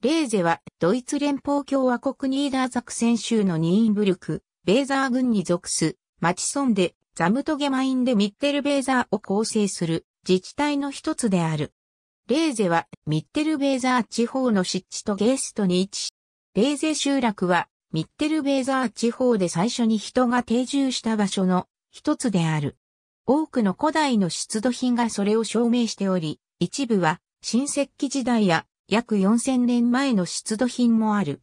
レーゼはドイツ連邦共和国ニーダーザクセン州のニーンブルク、ベーザー軍に属す、マチソンで、ザムトゲマインでミッテルベーザーを構成する自治体の一つである。レーゼはミッテルベーザー地方の湿地とゲーストに位置し、レーゼ集落はミッテルベーザー地方で最初に人が定住した場所の一つである。多くの古代の出土品がそれを証明しており、一部は新石器時代や約4000年前の出土品もある。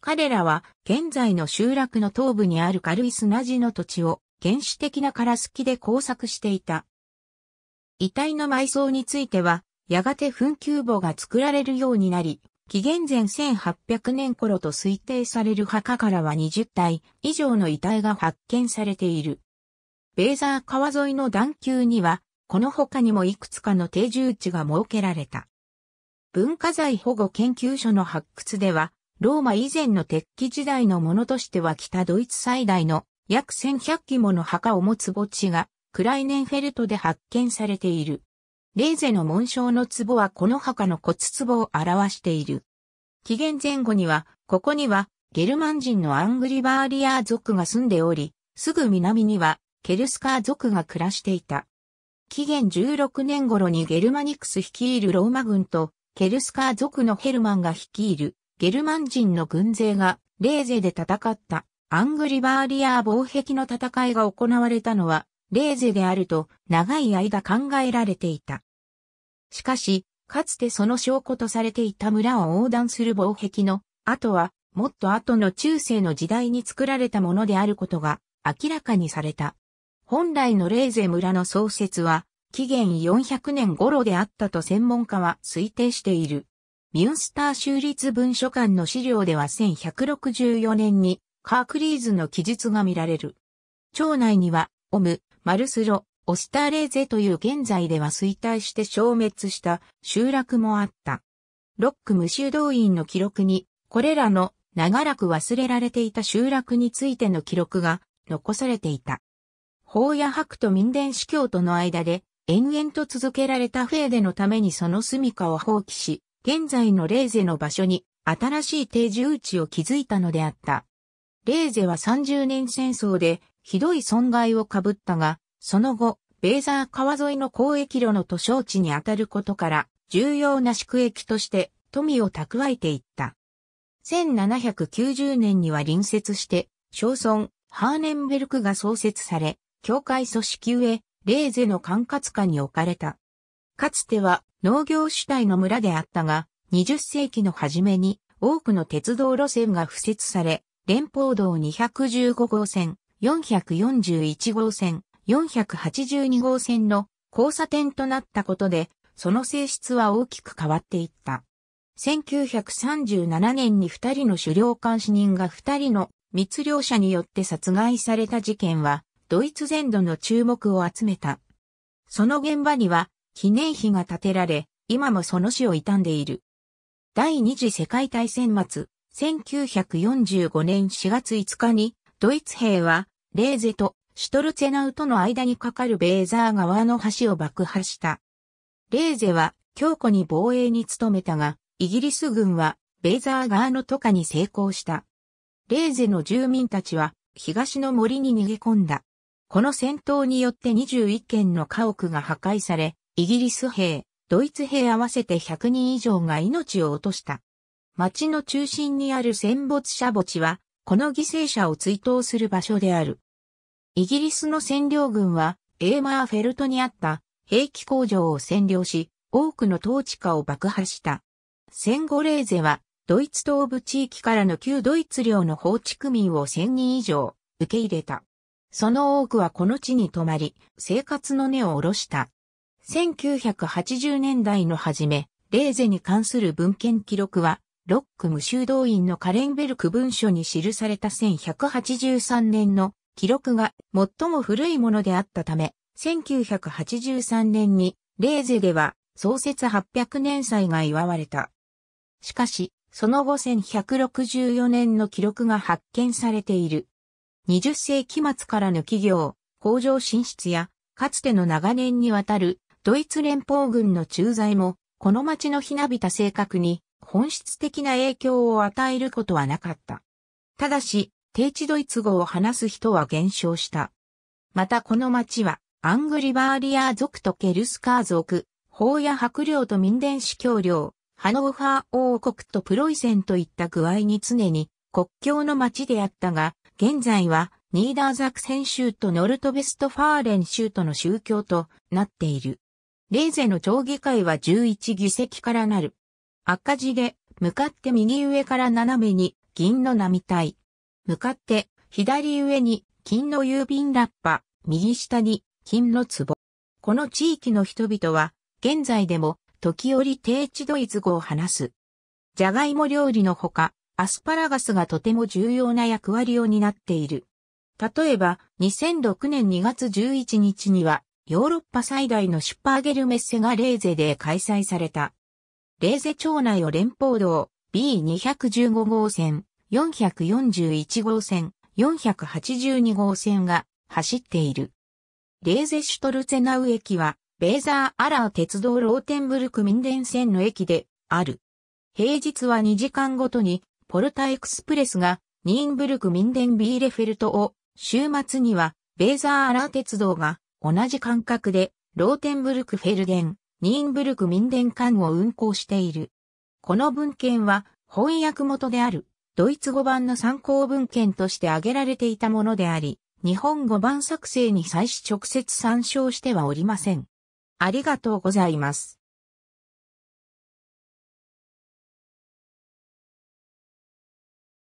彼らは現在の集落の東部にある軽い砂地の土地を原始的な殻スきで工作していた。遺体の埋葬については、やがて墳丘墓が作られるようになり、紀元前1800年頃と推定される墓からは20体以上の遺体が発見されている。ベーザー川沿いの段丘には、この他にもいくつかの定住地が設けられた。文化財保護研究所の発掘では、ローマ以前の鉄器時代のものとしては北ドイツ最大の約1100基もの墓を持つ墓地がクライネンフェルトで発見されている。レーゼの紋章の壺はこの墓の骨壺を表している。紀元前後には、ここにはゲルマン人のアングリバーリアー族が住んでおり、すぐ南にはケルスカー族が暮らしていた。紀元16年頃にゲルマニクス率いるローマ軍とケルスカー族のヘルマンが率いるゲルマン人の軍勢がレーゼで戦ったアングリバーリアー防壁の戦いが行われたのはレーゼであると長い間考えられていた。しかし、かつてその証拠とされていた村を横断する防壁の後はもっと後の中世の時代に作られたものであることが明らかにされた。本来のレーゼ村の創設は紀元400年頃であったと専門家は推定している。ミュンスター州立文書館の資料では1164年にカークリーズの記述が見られる。町内には、オム、マルスロ、オスターレーゼという現在では衰退して消滅した集落もあった。ロック無修道院の記録に、これらの長らく忘れられていた集落についての記録が残されていた。法や白と民伝司教との間で延々と続けられたフェーデのためにその住処を放棄し、現在のレーゼの場所に新しい定住地を築いたのであった。レーゼは30年戦争でひどい損害を被ったが、その後、ベーザー川沿いの交易路の都商地にあたることから、重要な宿駅として富を蓄えていった。1790年には隣接して、小村、ハーネンベルクが創設され、教会組織上、レーゼの管轄下に置かれた。かつては農業主体の村であったが、20世紀の初めに多くの鉄道路線が付設され、連邦道215号線、441号線、482号線の交差点となったことで、その性質は大きく変わっていった。1937年に二人の狩猟監視人が二人の密猟者によって殺害された事件は、ドイツ全土の注目を集めた。その現場には記念碑が建てられ、今もその死を悼んでいる。第二次世界大戦末、1945年4月5日に、ドイツ兵は、レーゼとシュトルツェナウとの間に架かるベーザー川の橋を爆破した。レーゼは強固に防衛に努めたが、イギリス軍はベーザー川の渡下に成功した。レーゼの住民たちは東の森に逃げ込んだ。この戦闘によって21件の家屋が破壊され、イギリス兵、ドイツ兵合わせて100人以上が命を落とした。町の中心にある戦没者墓地は、この犠牲者を追悼する場所である。イギリスの占領軍は、エーマーフェルトにあった兵器工場を占領し、多くの統治下を爆破した。戦後レーゼは、ドイツ東部地域からの旧ドイツ領の放置区民を1000人以上受け入れた。その多くはこの地に泊まり、生活の根を下ろした。1980年代の初め、レーゼに関する文献記録は、ロック無修道院のカレンベルク文書に記された1183年の記録が最も古いものであったため、1983年にレーゼでは創設800年祭が祝われた。しかし、その後1164年の記録が発見されている。20世紀末からの企業、工場進出や、かつての長年にわたるドイツ連邦軍の駐在も、この町のひなびた性格に本質的な影響を与えることはなかった。ただし、低地ドイツ語を話す人は減少した。またこの町は、アングリバーリアー族とケルスカー族、法や白領と民伝子教領、ハノーファー王国とプロイセンといった具合に常に国境の町であったが、現在はニーダーザクセン州とノルトベストファーレン州との宗教となっている。レーゼの町議会は11議席からなる。赤字で、向かって右上から斜めに銀の並体。向かって左上に金の郵便ラッパ、右下に金の壺。この地域の人々は、現在でも時折低地ドイツ語を話す。じゃがいも料理のほか、アスパラガスがとても重要な役割を担っている。例えば、2006年2月11日には、ヨーロッパ最大のシュパーゲルメッセがレーゼで開催された。レーゼ町内を連邦道 B215 号線、441号線、482号線が走っている。レーゼシュトルツェナウ駅は、ベーザーアラー鉄道ローテンブルク民電線の駅である。平日は2時間ごとにポルタエクスプレスがニーンブルク・ミンデンビーレフェルトを週末にはベーザー・アラー鉄道が同じ間隔でローテンブルク・フェルデン、ニーンブルク・ミンデン間を運行している。この文献は翻訳元であるドイツ語版の参考文献として挙げられていたものであり、日本語版作成に際し直接参照してはおりません。ありがとうございます。